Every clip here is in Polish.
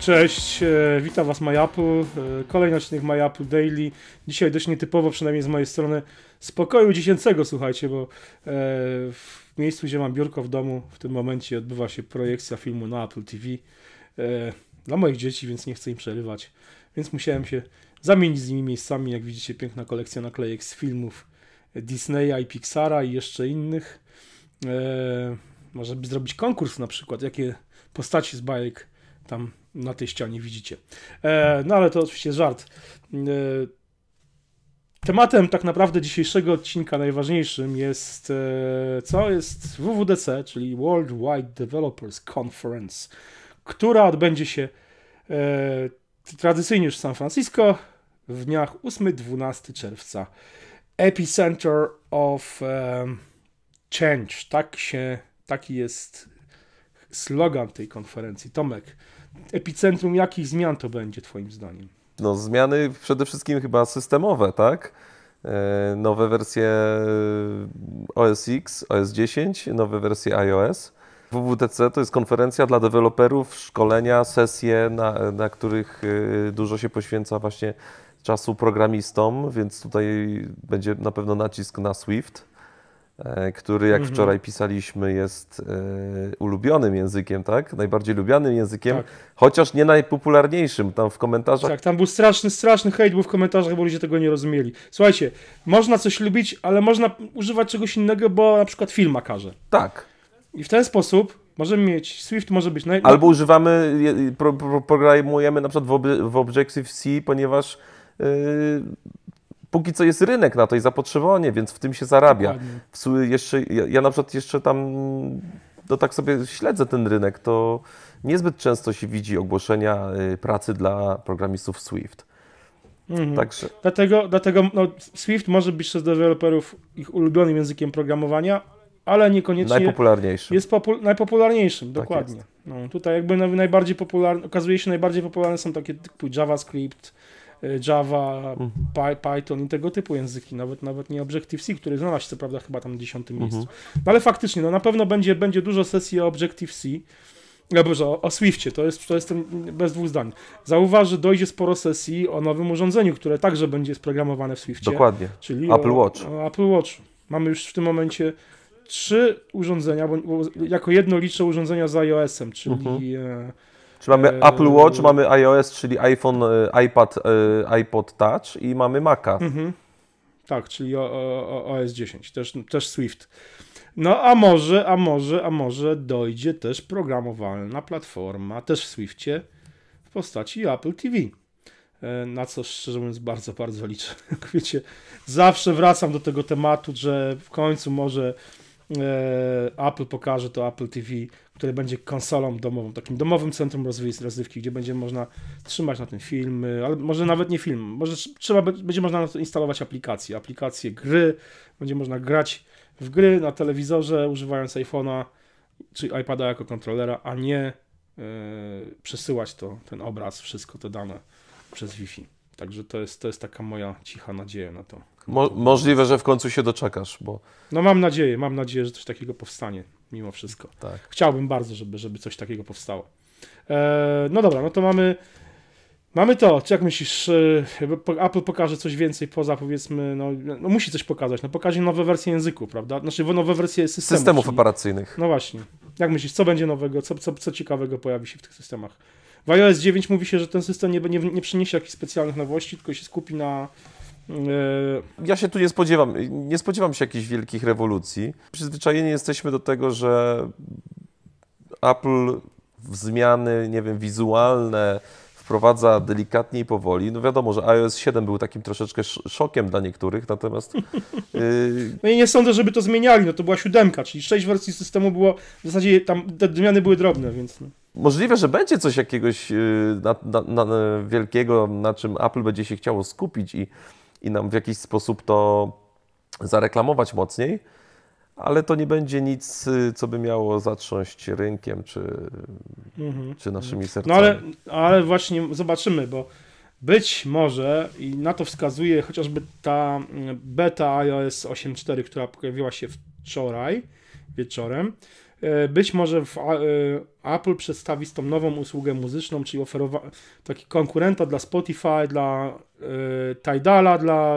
Cześć, e, witam Was MyApple, kolejny odcinek MyApple Daily. Dzisiaj dość nietypowo, przynajmniej z mojej strony, spokoju dziecięcego, słuchajcie, bo e, w miejscu, gdzie mam biurko w domu, w tym momencie odbywa się projekcja filmu na Apple TV e, dla moich dzieci, więc nie chcę im przerywać. Więc musiałem się zamienić z nimi miejscami. Jak widzicie, piękna kolekcja naklejek z filmów Disneya i Pixara i jeszcze innych. Może by zrobić konkurs na przykład, jakie postaci z bajek tam na tej ścianie widzicie. E, no ale to oczywiście żart. E, tematem tak naprawdę dzisiejszego odcinka najważniejszym jest e, co jest WWDC, czyli World Wide Developers Conference, która odbędzie się tradycyjnie już w San Francisco w dniach 8-12 czerwca. Epicenter of um, Change, tak się, taki jest slogan tej konferencji. Tomek, epicentrum jakich zmian to będzie Twoim zdaniem? No, zmiany przede wszystkim chyba systemowe, tak? E, nowe wersje OS X, OS 10, nowe wersje iOS. WWDC to jest konferencja dla deweloperów, szkolenia, sesje, na, na których e, dużo się poświęca właśnie czasu programistom, więc tutaj będzie na pewno nacisk na Swift. E, który, jak mhm. wczoraj pisaliśmy, jest e, ulubionym językiem, tak? Najbardziej lubianym językiem, tak. chociaż nie najpopularniejszym tam w komentarzach. Tak, tam był straszny, straszny hejt był w komentarzach, bo ludzie tego nie rozumieli. Słuchajcie, można coś lubić, ale można używać czegoś innego, bo na przykład film każe. Tak. I w ten sposób Możemy mieć, Swift może być... Naj... Albo używamy, pro, pro, programujemy na przykład w, Ob w Objective-C, ponieważ y, póki co jest rynek na to i zapotrzebowanie, więc w tym się zarabia. Jeszcze, ja, ja na przykład jeszcze tam, no tak sobie śledzę ten rynek, to niezbyt często się widzi ogłoszenia y, pracy dla programistów Swift. Mhm. Także... Dlatego, dlatego no, Swift może być przez deweloperów ich ulubionym językiem programowania, ale niekoniecznie. Najpopularniejszym. Jest popu najpopularniejszym, tak dokładnie. Jest. No, tutaj jakby najbardziej popularne, okazuje się, najbardziej popularne są takie typu JavaScript, E, Java, mhm. Py, Python i tego typu języki, nawet nawet nie Objective-C, który znalazł co prawda chyba tam w dziesiątym mhm. miejscu. No ale faktycznie, no na pewno będzie, będzie dużo sesji o Objective-C. Ja e, boże, o, o Swiftie, to jest, to jest ten, bez dwóch zdań. Zauważ, że dojdzie sporo sesji o nowym urządzeniu, które także będzie sprogramowane w Swiftie. Dokładnie, czyli Apple o, Watch. O Apple Watch. Mamy już w tym momencie trzy urządzenia, bo, jako jedno liczę urządzenia z iOS-em, czyli... Mhm e, czy mamy eee. Apple Watch, mamy iOS, czyli iPhone, e, iPad, e, iPod Touch i mamy Maca. Mhm. Tak, czyli OS 10, też, też Swift. No a może, a może, a może dojdzie też programowalna platforma, też w Swiftie, w postaci Apple TV. E, na co szczerze mówiąc bardzo, bardzo liczę. Jak wiecie, zawsze wracam do tego tematu, że w końcu może E, Apple pokaże to Apple TV, które będzie konsolą domową, takim domowym centrum rozrywki, gdzie będzie można trzymać na tym film, ale może nawet nie film, może trzeba, będzie można na to instalować aplikacje, aplikacje gry, będzie można grać w gry na telewizorze używając iPhone'a czy iPada jako kontrolera, a nie yy, przesyłać to, ten obraz, wszystko te dane przez Wi-Fi. Także to jest, to jest taka moja cicha nadzieja na to. Mo możliwe, że w końcu się doczekasz, bo... No mam nadzieję, mam nadzieję, że coś takiego powstanie mimo wszystko. Tak. Chciałbym bardzo, żeby, żeby coś takiego powstało. Eee, no dobra, no to mamy... Mamy to. Czy jak myślisz, e, Apple pokaże coś więcej poza powiedzmy, no, no, musi coś pokazać, no pokaże nowe wersje języku, prawda? Znaczy nowe wersje systemów. Systemów czyli, operacyjnych. No właśnie. Jak myślisz, co będzie nowego, co, co, co ciekawego pojawi się w tych systemach? W iOS 9 mówi się, że ten system nie, nie, nie przyniesie jakichś specjalnych nowości, tylko się skupi na e, ja się tu nie spodziewam. Nie spodziewam się jakichś wielkich rewolucji. Przyzwyczajeni jesteśmy do tego, że Apple zmiany, nie wiem, wizualne wprowadza delikatnie i powoli. No wiadomo, że iOS 7 był takim troszeczkę szokiem dla niektórych, natomiast... Yy... No i nie sądzę, żeby to zmieniali, no to była siódemka, czyli sześć wersji systemu było, w zasadzie tam te zmiany były drobne, więc... No. Możliwe, że będzie coś jakiegoś y, na, na, na wielkiego, na czym Apple będzie się chciało skupić i, i nam w jakiś sposób to zareklamować mocniej, ale to nie będzie nic, y, co by miało zatrząść rynkiem czy, mhm. czy naszymi no sercami. No ale, ale właśnie zobaczymy, bo być może, i na to wskazuje chociażby ta mm, beta iOS 8.4, która pojawiła się wczoraj wieczorem, E, być może e, Apple przedstawi z tą nową usługę muzyczną, czyli oferowa taki konkurenta dla Spotify, dla e, Tidala, dla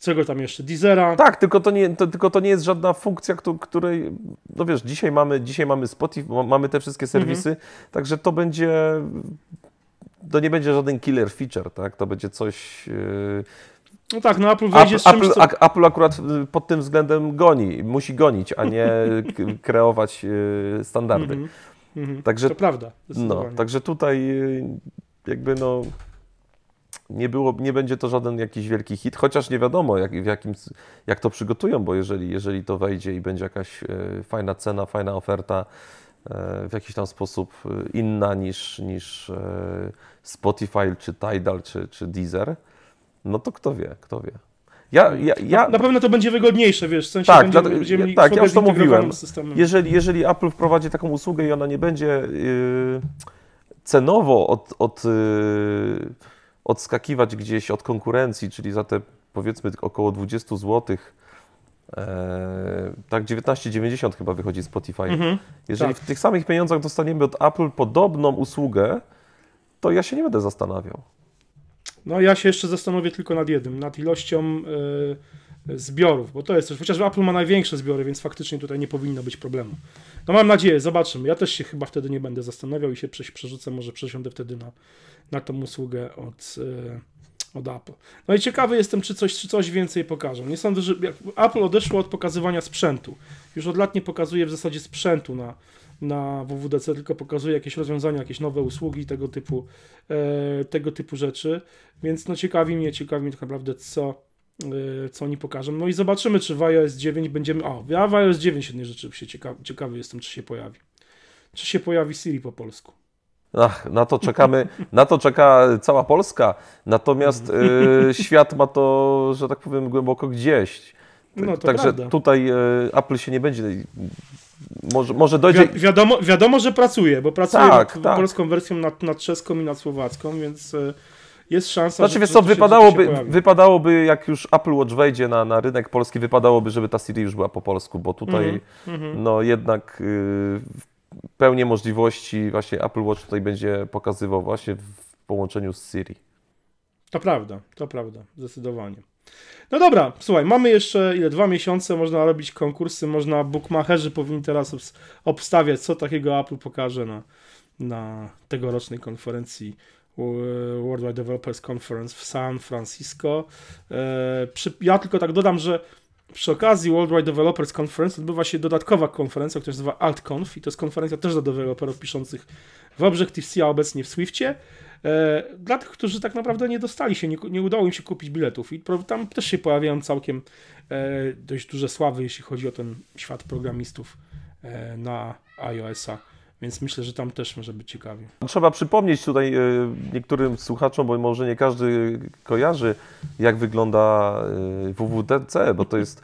czego tam jeszcze, Deezera. Tak, tylko to nie, to, tylko to nie jest żadna funkcja, której, no wiesz, dzisiaj mamy, dzisiaj mamy Spotify, mamy te wszystkie mhm. serwisy, mhm. także to będzie, to nie będzie żaden killer feature, tak, to będzie coś... Yy no tak, no Apple wejdzie Apple, z czymś, Apple, co... Apple akurat y, pod tym względem goni, musi gonić, a nie kreować y, standardy. Mm -hmm, mm -hmm. Także, to prawda. No, także tutaj y, jakby no nie, było, nie będzie to żaden jakiś wielki hit, chociaż nie wiadomo jak, w jakim, jak to przygotują, bo jeżeli, jeżeli to wejdzie i będzie jakaś fajna cena, fajna oferta, e, w jakiś tam sposób inna niż, niż e, Spotify, czy Tidal, czy, czy Deezer, no to kto wie, kto wie. Ja, ja, ja... Na, na, pewno to będzie wygodniejsze, wiesz, w sensie tak, będziemy tak, ja już to mówiłem. Jeżeli, jeżeli Apple wprowadzi taką usługę i ona nie będzie yy, cenowo od, od, yy, odskakiwać gdzieś od konkurencji, czyli za te powiedzmy około 20 zł, yy, tak 19,90 chyba wychodzi Spotify. Mhm, jeżeli tak. w tych samych pieniądzach dostaniemy od Apple podobną usługę, to ja się nie będę zastanawiał. No ja się jeszcze zastanowię tylko nad jednym, nad ilością yy, zbiorów, bo to jest coś, chociaż Apple ma największe zbiory, więc faktycznie tutaj nie powinno być problemu. No mam nadzieję, zobaczymy. Ja też się chyba wtedy nie będę zastanawiał i się przerzucę, może przesiądę wtedy na, na tą usługę od... E, od Apple. No i ciekawy jestem, czy coś, czy coś więcej pokażą. Nie sądzę, że Apple odeszło od pokazywania sprzętu. Już od lat nie pokazuje w zasadzie sprzętu na, na WWDC, tylko pokazuje jakieś rozwiązania, jakieś nowe usługi tego typu, e, tego typu rzeczy. Więc no ciekawi mnie, ciekawi mnie tak naprawdę, co, e, co oni pokażą. No i zobaczymy, czy w iOS 9 będziemy... O, ja w iOS 9 jednej rzeczy się ciekawy, ciekawy jestem, czy się pojawi. Czy się pojawi Siri po polsku. Ach, na to czekamy, na to czeka cała Polska. Natomiast y, świat ma to, że tak powiem, głęboko gdzieś. No, Także prawda. tutaj y, Apple się nie będzie. Może, może dojdzie. Wi wiadomo, wiadomo, że pracuje, bo pracuje tak, nad tak. polską wersją, nad, nad czeską i nad słowacką, więc. Y, jest szansa. Znaczy, wiesz co, wypadałoby, wypadałoby, jak już Apple Watch wejdzie na, na rynek polski, wypadałoby, żeby ta Siri już była po polsku, bo tutaj mm -hmm. no jednak y, pełnię możliwości właśnie Apple Watch tutaj będzie pokazywał właśnie w połączeniu z Siri. To prawda, to prawda, zdecydowanie. No dobra, słuchaj, mamy jeszcze ile? Dwa miesiące, można robić konkursy, można, bookmacherzy powinni teraz obstawiać, co takiego Apple pokaże na, na tegorocznej konferencji e, Worldwide Developers Conference w San Francisco. E, ja tylko tak dodam, że przy okazji Worldwide Developers Conference odbywa się dodatkowa konferencja, która się nazywa AltConf i to jest konferencja też dla deweloperów piszących w Objective-C, a obecnie w Swiftie. E, dla tych, którzy tak naprawdę nie dostali się, nie, nie udało im się kupić biletów i tam też się pojawiają całkiem e, dość duże sławy, jeśli chodzi o ten świat programistów e, na iOS-a. Więc myślę, że tam też może być ciekawie. Trzeba przypomnieć tutaj e, niektórym słuchaczom, bo może nie każdy kojarzy, jak wygląda e, WWDC, bo to jest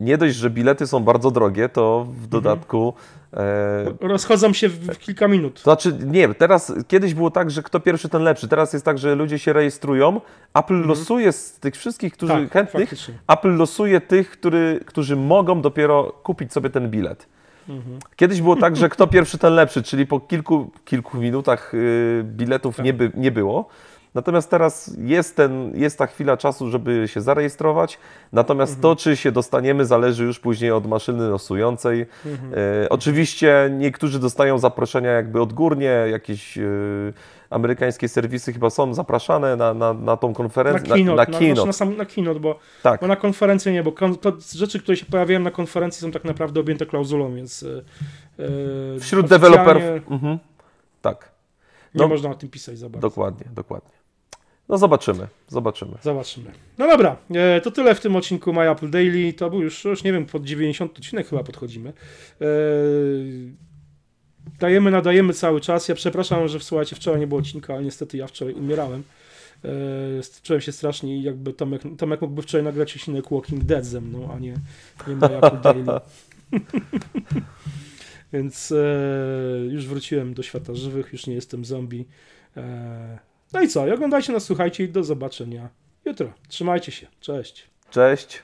nie dość, że bilety są bardzo drogie, to w mhm. dodatku. E, Rozchodzą się w kilka minut. To znaczy, nie, teraz kiedyś było tak, że kto pierwszy, ten lepszy. Teraz jest tak, że ludzie się rejestrują. Apple mhm. losuje z tych wszystkich, którzy tak, chętnych, faktycznie. Apple losuje tych, który, którzy mogą dopiero kupić sobie ten bilet. Kiedyś było tak, że kto pierwszy, ten lepszy, czyli po kilku, kilku minutach y, biletów tak. nie, by, nie było. Natomiast teraz jest, ten, jest ta chwila czasu, żeby się zarejestrować. Natomiast mhm. to, czy się dostaniemy, zależy już później od maszyny losującej. Mhm. E, oczywiście niektórzy dostają zaproszenia jakby odgórnie, jakieś. E, amerykańskie serwisy chyba są zapraszane na, na, na tą konferencję. Na keynote, na, na, keynote. na, sam, na keynote bo, tak. bo na konferencję nie, bo kon, to rzeczy, które się pojawiają na konferencji są tak naprawdę objęte klauzulą, więc e, e, wśród deweloperów mhm. tak. No, nie można o tym pisać za bardzo. Dokładnie, dokładnie. No zobaczymy, zobaczymy. Zobaczymy. No dobra, e, to tyle w tym odcinku My Apple Daily. To był już, już nie wiem, pod 90 odcinek chyba podchodzimy. E, dajemy, nadajemy cały czas. Ja przepraszam, że słuchajcie, wczoraj nie było odcinka, ale niestety ja wczoraj umierałem. E, czułem się strasznie i jakby Tomek, Tomek mógłby wczoraj nagrać odcinek Walking Dead ze mną, a nie, nie My Apple Daily. Więc e, już wróciłem do świata żywych, już nie jestem zombie. E, no i co? oglądajcie nas, słuchajcie i do zobaczenia jutro. Trzymajcie się. Cześć. Cześć.